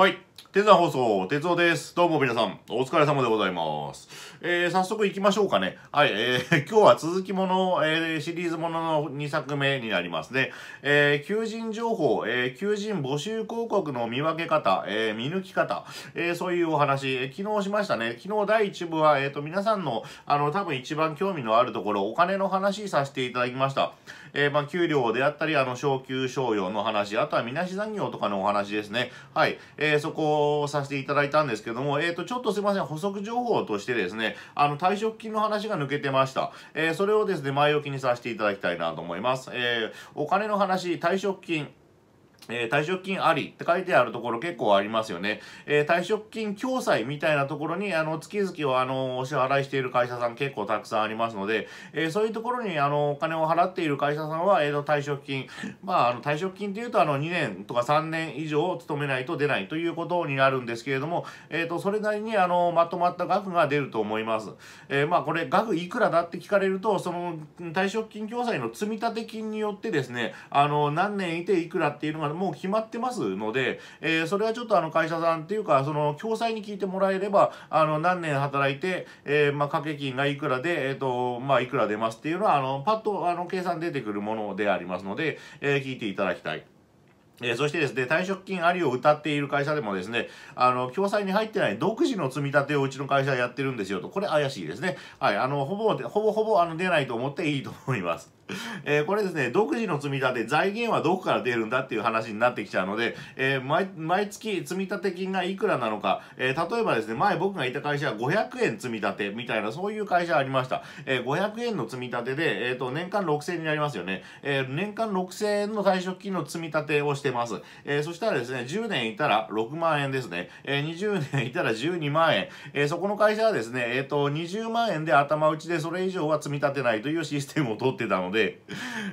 はい。ザ山放送、鉄夫です。どうも皆さん、お疲れ様でございます。えー、早速行きましょうかね。はい、えー、今日は続きもの、えー、シリーズものの2作目になりますね。えー、求人情報、えー、求人募集広告の見分け方、えー、見抜き方、えー、そういうお話、えー、昨日しましたね。昨日第1部は、えっ、ー、と、皆さんの、あの、多分一番興味のあるところ、お金の話させていただきました。えー、まあ、給料であったり、あの、昇給賞与の話、あとはみなし残業とかのお話ですね。はい。えー、そこをさせていただいたんですけども、えっ、ー、と、ちょっとすいません、補足情報としてですね、あの、退職金の話が抜けてました。えそれをですね、前置きにさせていただきたいなと思います。えお金の話、退職金。えー、退職金ありって書いてあるところ結構ありますよね。えー、退職金共済みたいなところに、あの、月々をあの、お支払いしている会社さん結構たくさんありますので、えー、そういうところにあの、お金を払っている会社さんは、えっ、と、退職金。まあ、あの、退職金っていうと、あの、2年とか3年以上勤めないと出ないということになるんですけれども、えっ、と、それなりにあの、まとまった額が出ると思います。えまあ、これ、額いくらだって聞かれると、その、退職金共済の積立金によってですね、あの、何年いていくらっていうのが、もう決まってますので、えー、それはちょっとあの会社さんっていうか、その共済に聞いてもらえれば、あの、何年働いて、えー、まあ、掛け金がいくらで、えっ、ー、と、まあ、いくら出ますっていうのは、あの、パッと、あの、計算出てくるものでありますので、えー、聞いていただきたい。えー、そしてですね、退職金ありを歌っている会社でもですね、あの、共済に入ってない独自の積み立てをうちの会社やってるんですよと、これ怪しいですね。はい、あの、ほぼ、ほぼほぼ、あの、出ないと思っていいと思います。えー、これですね、独自の積み立て、財源はどこから出るんだっていう話になってきちゃうので、えー、毎毎月積立金がいくらなのか、えー、例えばですね、前僕がいた会社は500円積み立てみたいな、そういう会社ありました。えー、500円の積み立てで、えっ、ー、と、年間6000円になりますよね。えー、年間6000円の退職金の積み立てをしてます。えー、そしたらですね、10年いたら6万円ですね。えー、20年いたら12万円。えー、そこの会社はですね、えっ、ー、と、20万円で頭打ちでそれ以上は積み立てないというシステムを取ってたので、で、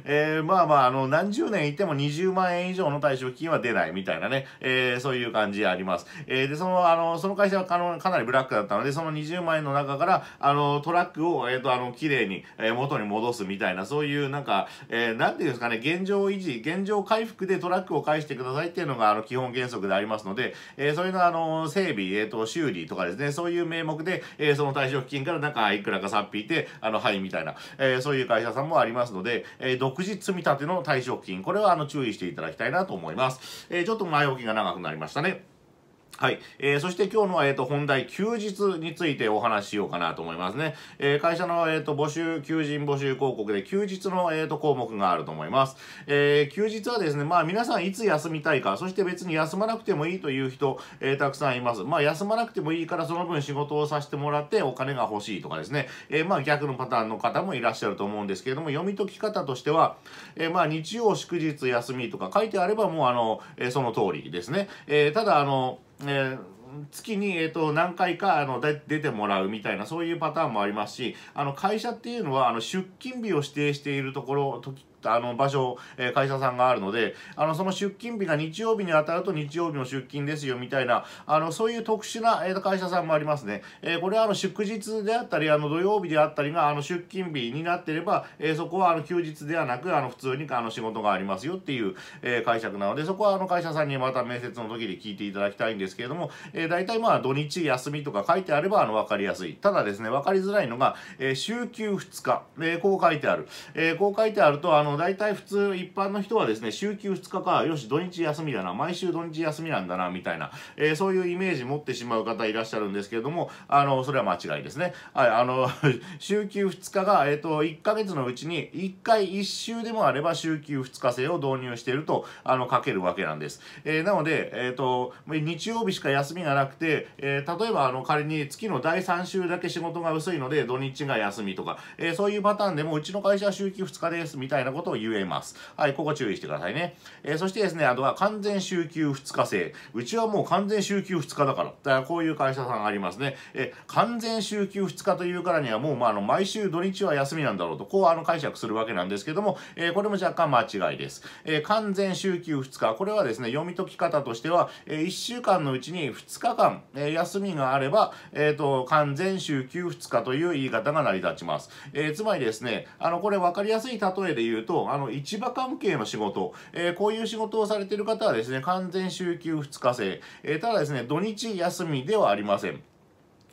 えー、まあまあ、あの、何十年いても20万円以上の退職金は出ないみたいなね、えー、そういう感じあります。えー、で、その、あの、その会社はかのかなりブラックだったので、その20万円の中から、あの、トラックを、えっ、と、あの、綺麗に、え元に戻すみたいな、そういう、なんか、えー、なんていうんですかね、現状維持、現状回復でトラックを返してくださいっていうのが、あの、基本原則でありますので、えー、それの、あの、整備、えっ、と、修理とかですね、そういう名目で、えその退職金からなんか、いくらかさっぴいて、あの、はい、みたいな、えそういう会社さんもありますので、えー、独自積立の退職金、これはあの注意していただきたいなと思います。えー、ちょっと前置きが長くなりましたね。はい、えー、そして今日の、えーと、本題休日についてお話ししようかなと思いますね、えー、会社の、えーと、募集求人募集広告で休日の、えーと、と項目があると思います、えー、休日はですねまあ皆さんいつ休みたいかそして別に休まなくてもいいという人、えー、たくさんいますまあ休まなくてもいいからその分仕事をさせてもらってお金が欲しいとかですね、えー、まあ逆のパターンの方もいらっしゃると思うんですけれども読み解き方としては、えー、まあ日曜祝日休みとか書いてあればもうあの、えー、その通りですね、えー、ただあのえー月に、えーと、何回かあの出てもらうみたいなそういうパターンもありますしあの会社っていうのはあの出勤日を指定しているところあの場所、えー、会社さんがあるのであのその出勤日が日曜日に当たると日曜日の出勤ですよみたいなあのそういう特殊な、えー、会社さんもありますね、えー、これはあの祝日であったりあの土曜日であったりがあの出勤日になってれば、えー、そこはあの休日ではなくあの普通にあの仕事がありますよっていう、えー、解釈なのでそこはあの会社さんにまた面接の時に聞いていただきたいんですけれども、えー、大体まあ土日休みとか書いてあればあの分かりやすいただですね分かりづらいのが、えー、週休2日、えー、こう書いてある、えー、こう書いてあるとあの大体普通一般の人はですね週休2日かよし土日休みだな毎週土日休みなんだなみたいな、えー、そういうイメージ持ってしまう方いらっしゃるんですけれどもあのそれは間違いですねはいあの 週休2日が、えーと、1ヶ月のうちに1回1週でもあれば週休2日制を導入しているとあの書けるわけなんです、えー、なので、えーと、と日曜日しか休みがなくて、えー、例えばあの仮に月の第3週だけ仕事が薄いので土日が休みとか、えー、そういうパターンでもうちの会社は週休2日ですみたいなことことを言えます。はい、ここ注意してくださいね。えー、そしてですね、あとは完全週休2日制。うちはもう完全週休2日だから。だからこういう会社さんありますね。えー、完全週休2日というからにはもう、まあ、あの、毎週土日は休みなんだろうと、こうあの解釈するわけなんですけども、えー、これも若干間違いです。え完全週休2日。これはですね、読み解き方としては、え1週間のうちに2日間、え休みがあれば、えっ、と、完全週休2日という言い方が成り立ちます。えつまりですね、あの、これ分かりやすい例えで言うと、あの、市場関係の仕事、えー、こういう仕事をされている方はですね、完全週休2日制、えー、ただですね、土日休みではありません。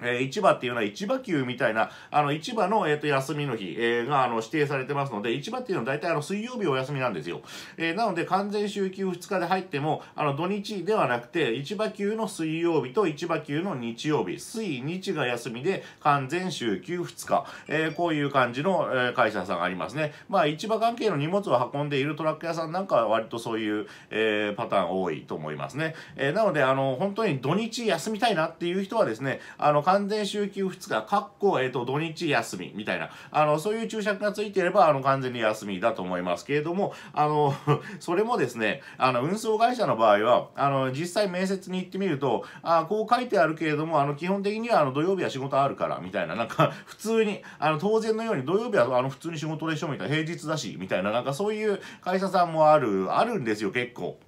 えー、市場っていうのは市場級みたいな、あの、市場の、えっ、ー、と、休みの日、えー、が、あの、指定されてますので、市場っていうのは大体、あの、水曜日お休みなんですよ。えなので、完全週休2日で入っても、あの、土日ではなくて、市場級の水曜日と市場級の日曜日、水、日が休みで、完全週休2日、えこういう感じの、え会社さんがありますね。まあ、市場関係の荷物を運んでいるトラック屋さんなんかは割とそういう、えパターン多いと思いますね。えなので、あの、本当に土日休みたいなっていう人はですね、あの、完全週休2日、かっこ、えっ、ー、と、土日休みみたいな、あの、そういう注釈がついていれば、あの、完全に休みだと思いますけれども、あの、それもですね、あの、運送会社の場合は、あの、実際面接に行ってみると、あこう書いてあるけれども、あの、基本的には、あの、土曜日は仕事あるから、みたいな、なんか、普通に、あの、当然のように土曜日は、あの、普通に仕事でしょ、みたいな、平日だし、みたいな、なんかそういう会社さんもある、あるんですよ、結構。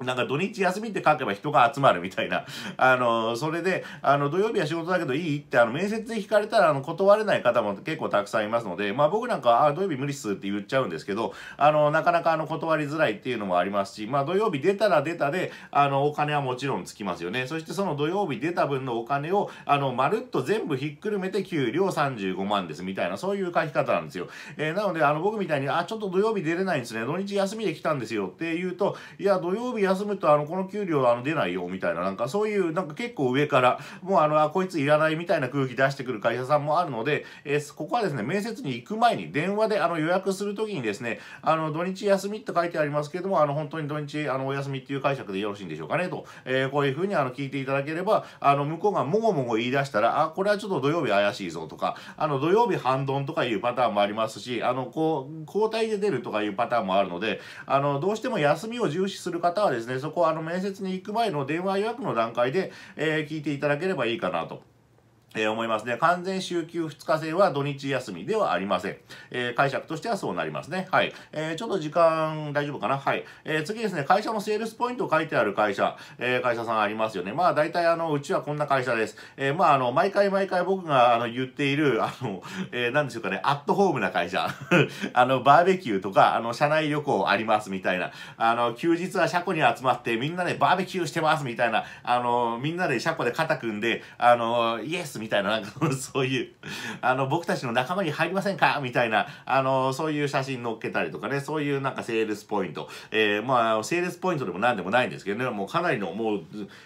なんか土日休みって書けば人が集まるみたいな。あの、それで、あの、土曜日は仕事だけどいいって、あの、面接で聞かれたら、あの、断れない方も結構たくさんいますので、まあ僕なんかは、あ、土曜日無理っすって言っちゃうんですけど、あの、なかなかあの、断りづらいっていうのもありますし、まあ土曜日出たら出たで、あの、お金はもちろんつきますよね。そしてその土曜日出た分のお金を、あの、まるっと全部ひっくるめて給料35万ですみたいな、そういう書き方なんですよ。えー、なので、あの、僕みたいに、あ、ちょっと土曜日出れないんですね。土日休みで来たんですよって言うと、いや、土曜日休むとあのこの給料あの出ないよみたいななんかそういうなんか結構上からもうあのあこいついらないみたいな空気出してくる会社さんもあるので、えー、ここはですね面接に行く前に電話であの予約する時にですねあの土日休みって書いてありますけどもあの本当に土日あのお休みっていう解釈でよろしいんでしょうかねと、えー、こういうふうにあの聞いていただければあの向こうがもごもご言い出したらあこれはちょっと土曜日怪しいぞとかあの土曜日半ドンとかいうパターンもありますしあのこう交代で出るとかいうパターンもあるのであのどうしても休みを重視する方はですねそこはあの面接に行く前の電話予約の段階で、えー、聞いていただければいいかなとえー、思いますね。完全週休2日制は土日休みではありません。えー、解釈としてはそうなりますね。はい。えー、ちょっと時間大丈夫かなはい。えー、次ですね、会社のセールスポイントを書いてある会社、えー、会社さんありますよね。まあ大体あの、うちはこんな会社です。えー、まああの、毎回毎回僕があの言っている、あの、えー、なんでしょうかね、アットホームな会社。あの、バーベキューとか、あの、社内旅行ありますみたいな。あの、休日は車庫に集まってみんなでバーベキューしてますみたいな。あの、みんなで車庫で肩組んで、あの、イエスみたいな、なんかそういう、あの、僕たちの仲間に入りませんか みたいな、あの、そういう写真載っけたりとかね、そういうなんかセールスポイント。えー、まあ、セールスポイントでも何でもないんですけどね、もうかなりの、もう、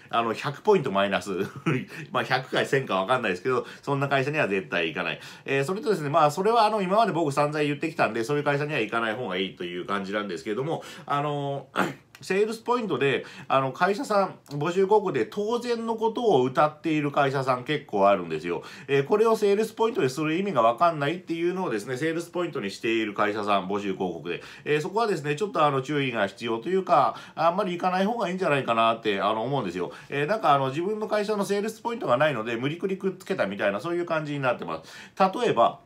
あの、100ポイントマイナス まあ、100回1000かわかんないですけど、そんな会社には絶対行かない。えー、それとですね、まあ、それはあの、今まで僕散々言ってきたんで、そういう会社には行かない方がいいという感じなんですけれども、あのーセールスポイントで、あの、会社さん、募集広告で当然のことを歌っている会社さん結構あるんですよ。えー、これをセールスポイントでする意味がわかんないっていうのをですね、セールスポイントにしている会社さん、募集広告で。えー、そこはですね、ちょっとあの、注意が必要というか、あんまり行かない方がいいんじゃないかなって、あの、思うんですよ。えー、なんかあの、自分の会社のセールスポイントがないので、無理くりくっつけたみたいな、そういう感じになってます。例えば、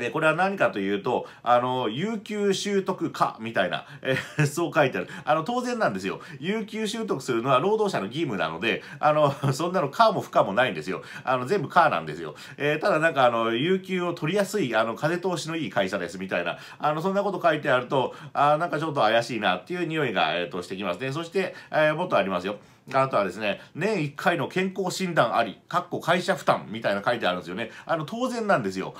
えこれは何かというと、あの、有給習得か、みたいな、えー、そう書いてある。あの、当然なんですよ。有給習得するのは労働者の義務なので、あの、そんなのかも不可もないんですよ。あの、全部かなんですよ。えー、ただなんか、あの、有給を取りやすい、あの、風通しのいい会社です、みたいな、あの、そんなこと書いてあると、あなんかちょっと怪しいなっていう匂いが、えっ、ー、と、してきますね。そして、えもっとありますよ。あとはですね、年1回の健康診断あり、かっこ会社負担みたいな書いてあるんですよね。あの、当然なんですよ。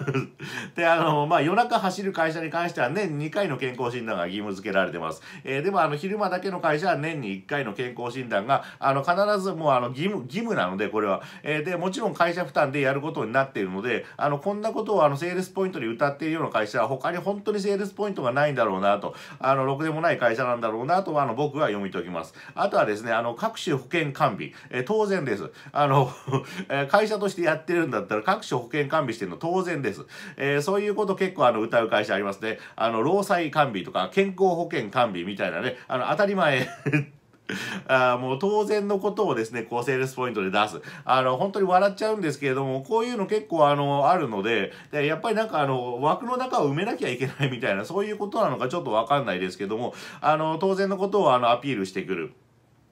で、あの、まあ、夜中走る会社に関しては年2回の健康診断が義務付けられてます。えー、でも、あの、昼間だけの会社は年に1回の健康診断が、あの、必ずもう、あの、義務、義務なので、これは。えー、で、もちろん会社負担でやることになっているので、あの、こんなことを、あの、セールスポイントに歌っているような会社は、他に本当にセールスポイントがないんだろうなと、あの、ろくでもない会社なんだろうなと、あの、僕は読み解きます。あとはですね、あの、各種保険完備、えー、当然です。あの、会社としてやってるんだったら各種保険完備してるの当然です。えー、そういうこと結構あの、歌う会社ありますね。あの、労災完備とか健康保険完備みたいなね、あの、当たり前 あもう当然のことをですね、こうセールスポイントで出す。あの、本当に笑っちゃうんですけれども、こういうの結構あの、あるので、でやっぱりなんかあの、枠の中を埋めなきゃいけないみたいな、そういうことなのかちょっとわかんないですけども、あの、当然のことをあの、アピールしてくる。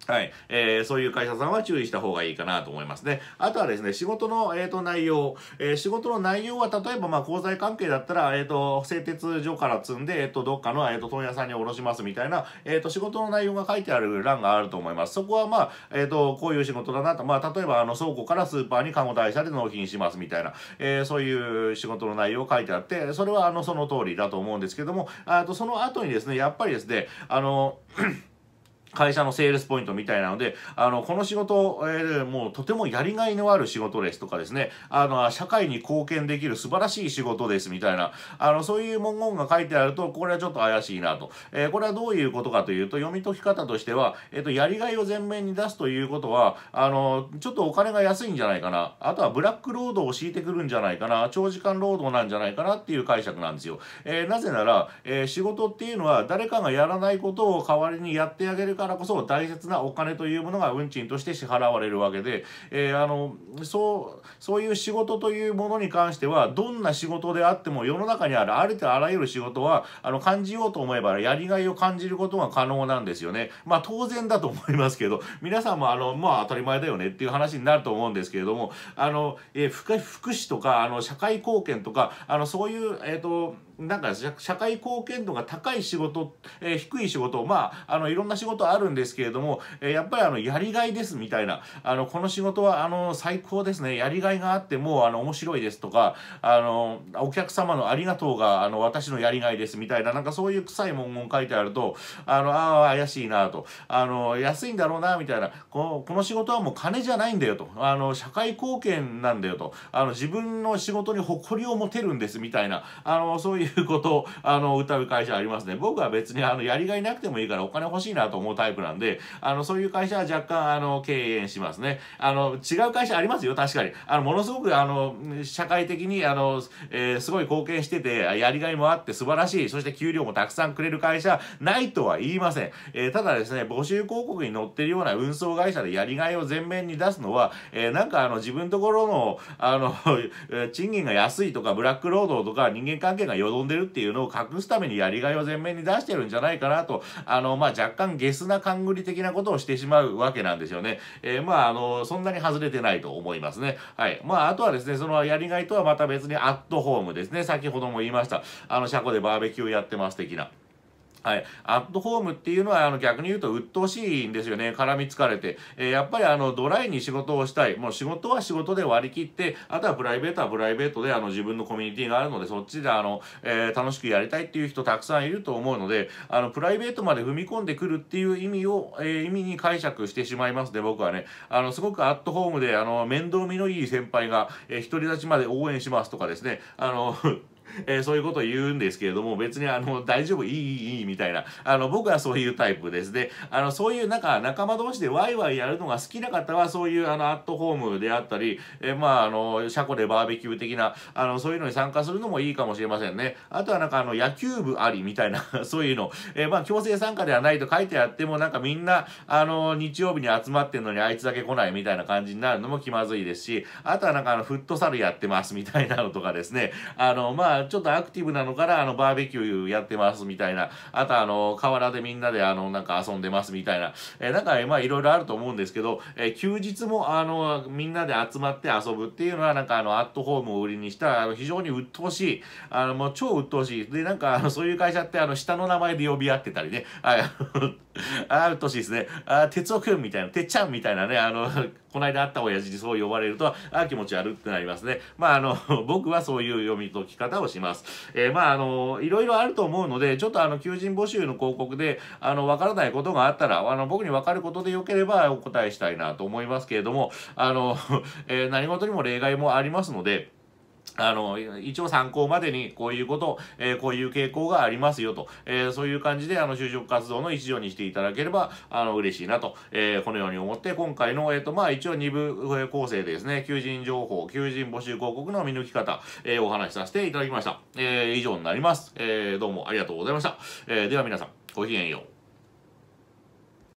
はい、えー、そういう会社さんは注意した方がいいかなと思いますね。あとはですね、仕事の、えーと、内容、えー、仕事の内容は例えば、まあ、鉱材関係だったら、えーと、製鉄所から積んで、えーと、どっかの、えー、と問屋さんに卸しますみたいな、えー、と仕事の内容が書いてある欄があると思います。そこは、まあえー、とこういう仕事だなと、まあ、例えばあの倉庫からスーパーに看護台車で納品しますみたいな、えー、そういう仕事の内容を書いてあって、それはあのその通りだと思うんですけども、あとその後にですね、やっぱりですね、あの会社のセールスポイントみたいなので、あの、この仕事、えー、もうとてもやりがいのある仕事ですとかですね、あの、社会に貢献できる素晴らしい仕事ですみたいな、あの、そういう文言が書いてあると、これはちょっと怪しいなと。えー、これはどういうことかというと、読み解き方としては、えっ、ー、と、やりがいを前面に出すということは、あの、ちょっとお金が安いんじゃないかな、あとはブラック労働を敷いてくるんじゃないかな、長時間労働なんじゃないかなっていう解釈なんですよ。えなぜなら、え仕事っていうのは誰かがやらないことを代わりにやってあげるからこそ大切なお金というものが運賃として支払われるわけで、えー、あのそうそういう仕事というものに関してはどんな仕事であっても世の中にあるありとあらゆる仕事はあの感じようと思えばやりがいを感じることが可能なんですよね。まあ当然だと思いますけど皆さんもあのまあ当たり前だよねっていう話になると思うんですけれどもあの、えー、福祉とかあの社会貢献とかあのそういうえっ、ー、となんか社会貢献度が高い仕事、えー、低い仕事、まあ、あの、いろんな仕事あるんですけれども、えー、やっぱりあの、やりがいですみたいな、あの、この仕事はあの、最高ですね、やりがいがあってもうあの、面白いですとか、あの、お客様のありがとうが、あの、私のやりがいですみたいな、なんかそういう臭い文言書いてあると、あの、ああ、怪しいなと、あの、安いんだろうな、みたいな、この仕事はもう金じゃないんだよと、あの、社会貢献なんだよと、あの、自分の仕事に誇りを持てるんですみたいな、あの、そういういうことを、あの、歌う会社ありますね。僕は別に、あの、やりがいなくてもいいからお金欲しいなと思うタイプなんで、あの、そういう会社は若干、あの、敬遠しますね。あの、違う会社ありますよ、確かに。あの、ものすごく、あの、社会的に、あの、えー、すごい貢献してて、やりがいもあって素晴らしい、そして給料もたくさんくれる会社、ないとは言いません。えー、ただですね、募集広告に載ってるような運送会社でやりがいを前面に出すのは、えー、なんかあの、自分ところの、あの、賃金が安いとか、ブラック労働とか、人間関係がよど飛んでるっていうのを隠すためにやりがいを前面に出してるんじゃないかなと、あの、まあ、若干ゲスな勘繰り的なことをしてしまうわけなんですよね。えー、まあ、あの、そんなに外れてないと思いますね。はい。まあ、あとはですね、そのやりがいとはまた別にアットホームですね。先ほども言いました。あの、車庫でバーベキューやってます的な。はい、アットホームっていうのはあの逆に言うと鬱陶しいんですよね絡みつかれて、えー、やっぱりあのドライに仕事をしたいもう仕事は仕事で割り切ってあとはプライベートはプライベートであの自分のコミュニティがあるのでそっちであの、えー、楽しくやりたいっていう人たくさんいると思うのであのプライベートまで踏み込んでくるっていう意味を、えー、意味に解釈してしまいますで、ね、僕はねあのすごくアットホームであの面倒見のいい先輩が、えー、独り立ちまで応援しますとかですねあの えー、そういうことを言うんですけれども、別にあの、大丈夫、いい、いい、いい、みたいな。あの、僕はそういうタイプです。で、あの、そういうなんか仲間同士でワイワイやるのが好きな方は、そういうあの、アットホームであったり、えー、まあ、あの、車庫でバーベキュー的な、あの、そういうのに参加するのもいいかもしれませんね。あとはなんかあの、野球部ありみたいな、そういうの。えー、まあ、強制参加ではないと書いてあっても、なんかみんな、あの、日曜日に集まってんのにあいつだけ来ないみたいな感じになるのも気まずいですし、あとはなんかあの、フットサルやってますみたいなのとかですね。あの、まあ、ちょっとアクティブなのから、あの、バーベキューやってますみたいな、あと、あの、河原でみんなで、あの、なんか遊んでますみたいな、えー、なんか、まあ、いろいろあると思うんですけど、えー、休日も、あの、みんなで集まって遊ぶっていうのは、なんか、あの、アットホームを売りにした、あの、非常に鬱陶しい、あの、もう超鬱陶しい。で、なんか、あの、そういう会社って、あの、下の名前で呼び合ってたりね、はい、あ、と 陶しいですね。あ、哲夫くんみたいな、てっちゃんみたいなね、あの、この間あった親父にそう呼ばれると、ああ、気持ち悪ってなりますね。まあ、あの、僕はそういう読み解き方をします。えー、まあ、あの、いろいろあると思うので、ちょっとあの、求人募集の広告で、あの、わからないことがあったら、あの、僕にわかることでよければお答えしたいなと思いますけれども、あの、えー、何事にも例外もありますので、あの、一応参考までにこういうこと、えー、こういう傾向がありますよと、えー、そういう感じであの就職活動の一助にしていただければ、あの、嬉しいなと、えー、このように思って、今回の、えっ、ー、と、まあ一応二部構成でですね、求人情報、求人募集広告の見抜き方、えー、お話しさせていただきました。えー、以上になります。えー、どうもありがとうございました。えー、では皆さん、ごきげんよう。